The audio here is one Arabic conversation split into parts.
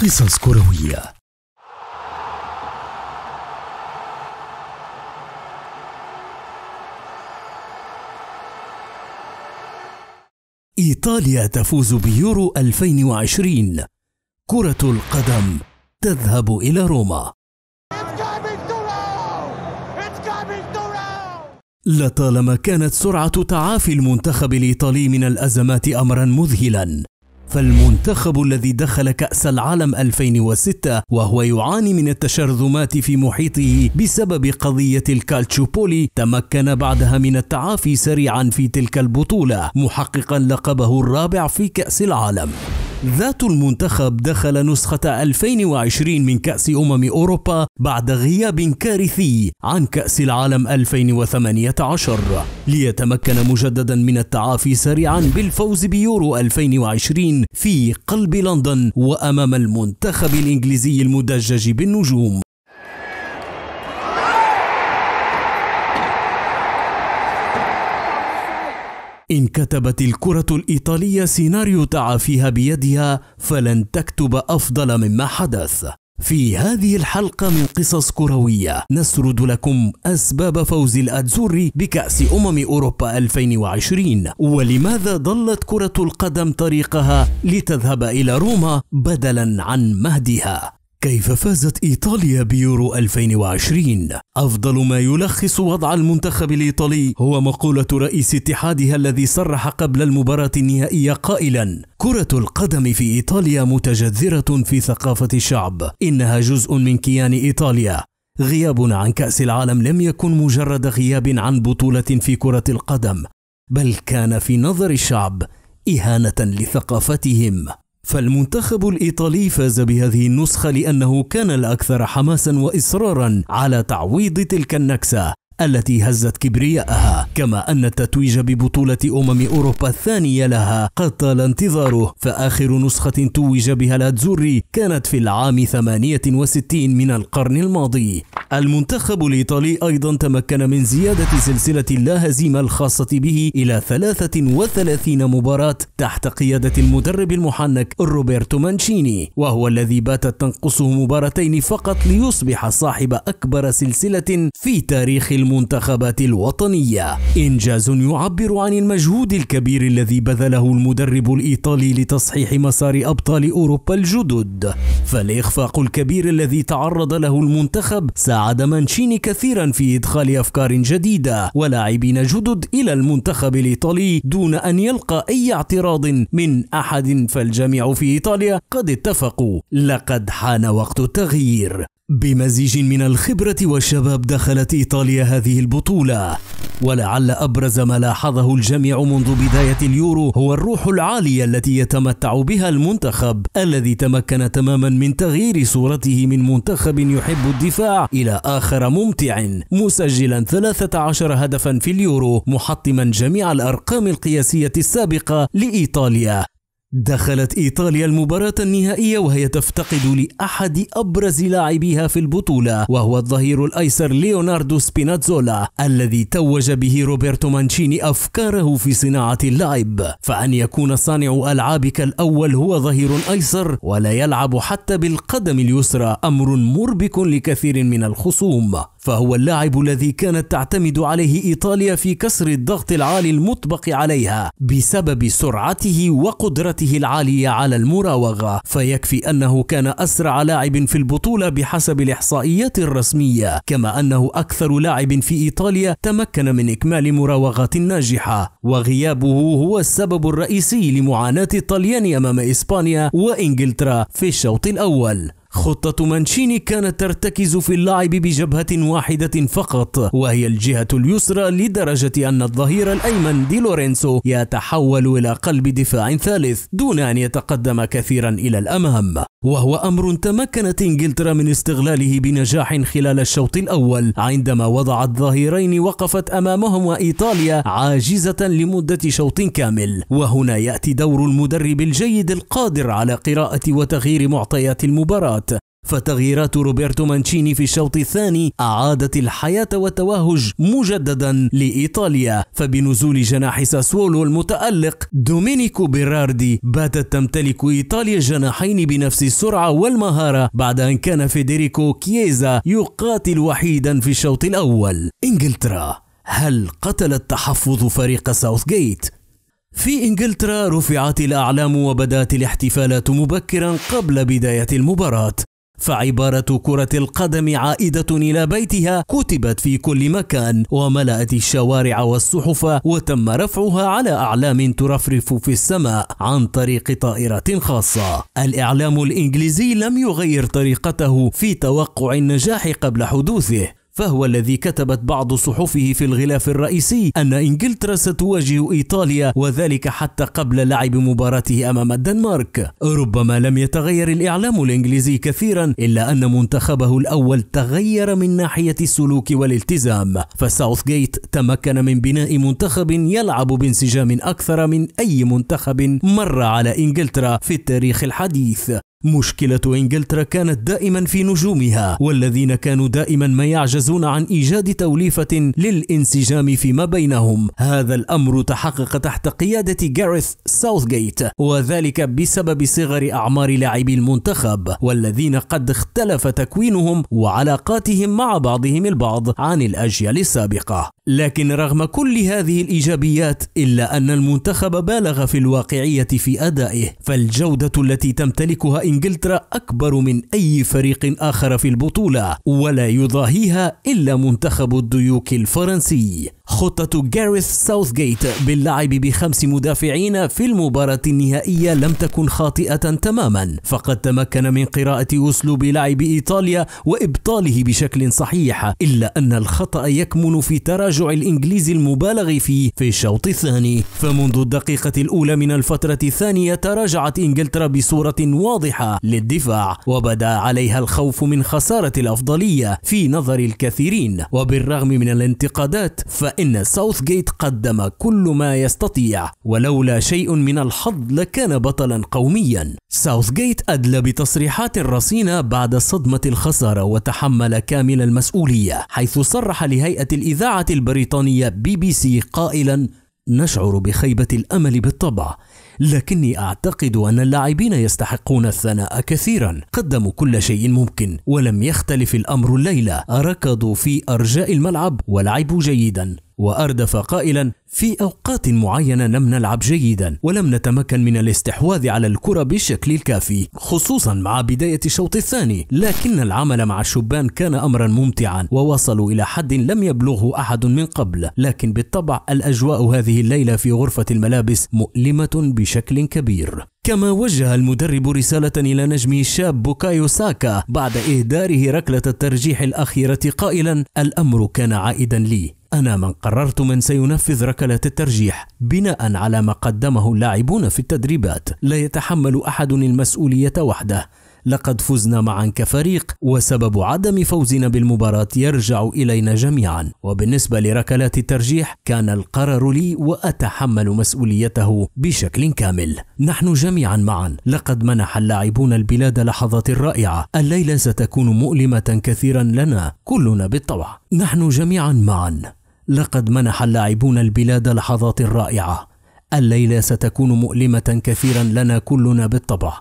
قصص كروية إيطاليا تفوز بيورو 2020 كرة القدم تذهب إلى روما لطالما كانت سرعة تعافي المنتخب الإيطالي من الأزمات أمرا مذهلا فالمنتخب الذي دخل كأس العالم 2006 وهو يعاني من التشرذمات في محيطه بسبب قضية الكالتشوبولي تمكن بعدها من التعافي سريعا في تلك البطولة محققا لقبه الرابع في كأس العالم ذات المنتخب دخل نسخة 2020 من كأس أمم أوروبا بعد غياب كارثي عن كأس العالم 2018 ليتمكن مجددا من التعافي سريعا بالفوز بيورو 2020 في قلب لندن وأمام المنتخب الإنجليزي المدجج بالنجوم انكتبت الكرة الإيطالية سيناريو تعافيها بيدها فلن تكتب أفضل مما حدث. في هذه الحلقة من قصص كروية نسرد لكم أسباب فوز الأتزوري بكأس أمم أوروبا 2020 ولماذا ضلت كرة القدم طريقها لتذهب إلى روما بدلا عن مهدها كيف فازت إيطاليا بيورو 2020؟ أفضل ما يلخص وضع المنتخب الإيطالي هو مقولة رئيس اتحادها الذي صرح قبل المباراة النهائية قائلا: "كرة القدم في إيطاليا متجذرة في ثقافة الشعب، إنها جزء من كيان إيطاليا، غياب عن كأس العالم لم يكن مجرد غياب عن بطولة في كرة القدم، بل كان في نظر الشعب إهانة لثقافتهم". فالمنتخب الإيطالي فاز بهذه النسخة لأنه كان الأكثر حماسا وإصرارا على تعويض تلك النكسة التي هزت كبرياءها كما أن التتويج ببطولة أمم أوروبا الثانية لها قد طال انتظاره فآخر نسخة توج بها لاتزوري كانت في العام 68 من القرن الماضي المنتخب الإيطالي أيضا تمكن من زيادة سلسلة لا هزيمة الخاصة به إلى 33 مباراة تحت قيادة المدرب المحنك روبرتو مانشيني وهو الذي باتت تنقصه مباراتين فقط ليصبح صاحب أكبر سلسلة في تاريخ الم المنتخبات الوطنية إنجاز يعبر عن المجهود الكبير الذي بذله المدرب الإيطالي لتصحيح مسار أبطال أوروبا الجدد فالإخفاق الكبير الذي تعرض له المنتخب ساعد مانشيني كثيرا في إدخال أفكار جديدة ولاعبين جدد إلى المنتخب الإيطالي دون أن يلقى أي اعتراض من أحد فالجميع في إيطاليا قد اتفقوا لقد حان وقت التغيير بمزيج من الخبرة والشباب دخلت إيطاليا هذه البطولة ولعل أبرز ما لاحظه الجميع منذ بداية اليورو هو الروح العالية التي يتمتع بها المنتخب الذي تمكن تماما من تغيير صورته من منتخب يحب الدفاع إلى آخر ممتع مسجلا 13 هدفا في اليورو محطما جميع الأرقام القياسية السابقة لإيطاليا دخلت إيطاليا المباراة النهائية وهي تفتقد لأحد أبرز لاعبيها في البطولة وهو الظهير الأيسر ليوناردو سبيناتزولا الذي توج به روبرتو مانشيني أفكاره في صناعة اللعب فأن يكون صانع ألعابك الأول هو ظهير أيسر ولا يلعب حتى بالقدم اليسرى أمر مربك لكثير من الخصوم فهو اللاعب الذي كانت تعتمد عليه إيطاليا في كسر الضغط العالي المطبق عليها بسبب سرعته وقدرته قدراته العالية على المراوغة فيكفي أنه كان أسرع لاعب في البطولة بحسب الإحصائيات الرسمية كما أنه أكثر لاعب في إيطاليا تمكن من إكمال مراوغات ناجحة وغيابه هو السبب الرئيسي لمعاناة الطليان أمام إسبانيا وإنجلترا في الشوط الأول خطة مانشيني كانت ترتكز في اللعب بجبهة واحدة فقط وهي الجهة اليسرى لدرجة أن الظهير الأيمن دي لورينسو يتحول إلى قلب دفاع ثالث دون أن يتقدم كثيرا إلى الأمام وهو أمر تمكنت إنجلترا من استغلاله بنجاح خلال الشوط الأول عندما وضعت ظهيرين وقفت أمامهما إيطاليا عاجزة لمدة شوط كامل وهنا يأتي دور المدرب الجيد القادر على قراءة وتغيير معطيات المباراة فتغييرات روبرتو مانشيني في الشوط الثاني أعادت الحياة والتوهج مجددا لإيطاليا فبنزول جناح ساسولو المتألق دومينيكو بيراردي باتت تمتلك إيطاليا جناحين بنفس السرعة والمهارة بعد أن كان فيدريكو كييزا يقاتل وحيدا في الشوط الأول إنجلترا هل قتل التحفظ فريق ساوث جيت؟ في انجلترا رفعت الاعلام وبدات الاحتفالات مبكرا قبل بدايه المباراه فعبارة كرة القدم عائدة إلى بيتها كتبت في كل مكان وملأت الشوارع والصحف وتم رفعها على أعلام ترفرف في السماء عن طريق طائرة خاصة. الإعلام الإنجليزي لم يغير طريقته في توقع النجاح قبل حدوثه، فهو الذي كتبت بعض صحفه في الغلاف الرئيسي أن إنجلترا ستواجه إيطاليا وذلك حتى قبل لعب مباراته أمام الدنمارك ربما لم يتغير الإعلام الإنجليزي كثيرا إلا أن منتخبه الأول تغير من ناحية السلوك والالتزام فساوث جيت تمكن من بناء منتخب يلعب بانسجام أكثر من أي منتخب مر على إنجلترا في التاريخ الحديث مشكلة انجلترا كانت دائما في نجومها والذين كانوا دائما ما يعجزون عن ايجاد توليفة للانسجام فيما بينهم، هذا الامر تحقق تحت قيادة جاريث ساوثجيت وذلك بسبب صغر اعمار لاعبي المنتخب والذين قد اختلف تكوينهم وعلاقاتهم مع بعضهم البعض عن الاجيال السابقة، لكن رغم كل هذه الايجابيات الا ان المنتخب بالغ في الواقعيه في ادائه فالجوده التي تمتلكها انجلترا اكبر من اي فريق اخر في البطوله ولا يضاهيها الا منتخب الديوك الفرنسي خطة جاريث ساوثجيت باللعب بخمس مدافعين في المباراة النهائية لم تكن خاطئة تماما فقد تمكن من قراءة أسلوب لعب إيطاليا وإبطاله بشكل صحيح إلا أن الخطأ يكمن في تراجع الإنجليز المبالغ فيه في الشوط الثاني فمنذ الدقيقة الأولى من الفترة الثانية تراجعت إنجلترا بصورة واضحة للدفاع وبدا عليها الخوف من خسارة الأفضلية في نظر الكثيرين وبالرغم من الانتقادات ف إن ساوث جيت قدم كل ما يستطيع ولولا شيء من الحظ لكان بطلا قوميا ساوث جيت أدلى بتصريحات رصينة بعد صدمة الخسارة وتحمل كامل المسؤولية حيث صرح لهيئة الإذاعة البريطانية بي بي سي قائلا نشعر بخيبة الأمل بالطبع لكني أعتقد أن اللاعبين يستحقون الثناء كثيرا قدموا كل شيء ممكن ولم يختلف الأمر الليلة ركضوا في أرجاء الملعب ولعبوا جيدا وأردف قائلا في أوقات معينة لم نلعب جيدا ولم نتمكن من الاستحواذ على الكرة بالشكل الكافي خصوصا مع بداية الشوط الثاني لكن العمل مع الشبان كان أمرا ممتعا ووصلوا إلى حد لم يبلغه أحد من قبل لكن بالطبع الأجواء هذه الليلة في غرفة الملابس مؤلمة بشكل كبير كما وجه المدرب رسالة إلى نجمه الشاب بوكايو ساكا بعد إهداره ركلة الترجيح الأخيرة قائلا الأمر كان عائدا لي أنا من قررت من سينفذ ركلات الترجيح بناء على ما قدمه اللاعبون في التدريبات لا يتحمل أحد المسؤولية وحده لقد فزنا معا كفريق وسبب عدم فوزنا بالمباراة يرجع إلينا جميعا وبالنسبة لركلات الترجيح كان القرار لي وأتحمل مسؤوليته بشكل كامل نحن جميعا معا لقد منح اللاعبون البلاد لحظات رائعة الليلة ستكون مؤلمة كثيرا لنا كلنا بالطبع نحن جميعا معا لقد منح اللاعبون البلاد لحظات رائعة الليلة ستكون مؤلمة كثيرا لنا كلنا بالطبع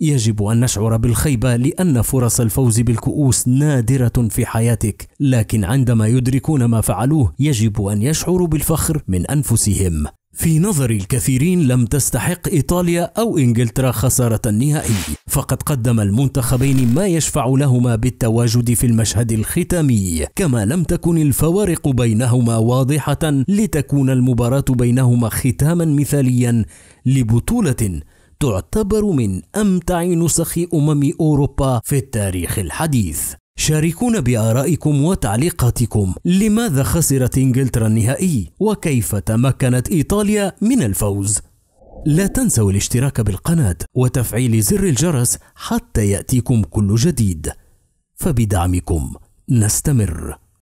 يجب أن نشعر بالخيبة لأن فرص الفوز بالكؤوس نادرة في حياتك لكن عندما يدركون ما فعلوه يجب أن يشعروا بالفخر من أنفسهم في نظر الكثيرين لم تستحق إيطاليا أو إنجلترا خسارة النهائي فقد قدم المنتخبين ما يشفع لهما بالتواجد في المشهد الختامي كما لم تكن الفوارق بينهما واضحة لتكون المباراة بينهما ختاما مثاليا لبطولة تعتبر من أمتع نسخ أمم أوروبا في التاريخ الحديث شاركونا بآرائكم وتعليقاتكم لماذا خسرت إنجلترا النهائي وكيف تمكنت إيطاليا من الفوز لا تنسوا الاشتراك بالقناة وتفعيل زر الجرس حتى يأتيكم كل جديد فبدعمكم نستمر